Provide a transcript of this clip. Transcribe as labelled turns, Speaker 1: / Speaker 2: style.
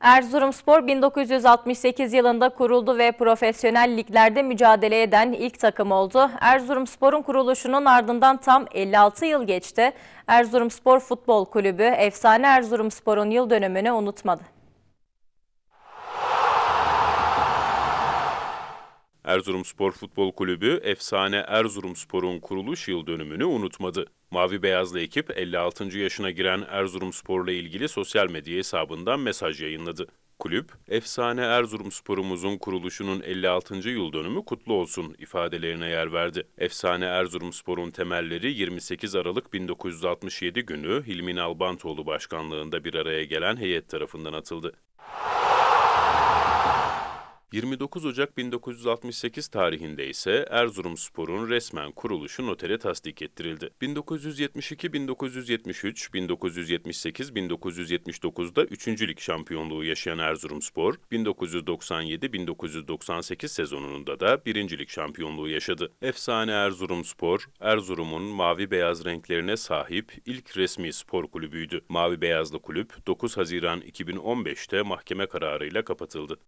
Speaker 1: Erzurumspor 1968 yılında kuruldu ve profesyonel liglerde mücadele eden ilk takım oldu. Erzurumspor'un kuruluşunun ardından tam 56 yıl geçti. Erzurumspor Futbol Kulübü efsane Erzurumspor'un yıl dönümünü unutmadı.
Speaker 2: Erzurumspor Futbol Kulübü efsane Erzurumspor'un kuruluş yıl dönümünü unutmadı. Mavi Beyazlı ekip 56. yaşına giren Erzurumspor'la ilgili sosyal medya hesabından mesaj yayınladı. Kulüp, efsane Erzurumspor'umuzun kuruluşunun 56. yıl dönümü kutlu olsun ifadelerine yer verdi. Efsane Erzurumspor'un temelleri 28 Aralık 1967 günü Hilmi Albantoğlu başkanlığında bir araya gelen heyet tarafından atıldı. 29 Ocak 1968 tarihinde ise Erzurumspor'un resmen kuruluşu notere tasdik ettirildi. 1972, 1973, 1978, 1979'da 3. lig şampiyonluğu yaşayan Erzurumspor, 1997, 1998 sezonunda da 1. lig şampiyonluğu yaşadı. Efsane Erzurumspor, Erzurum'un mavi beyaz renklerine sahip ilk resmi spor kulübüydü. Mavi beyazlı kulüp 9 Haziran 2015'te mahkeme kararıyla kapatıldı.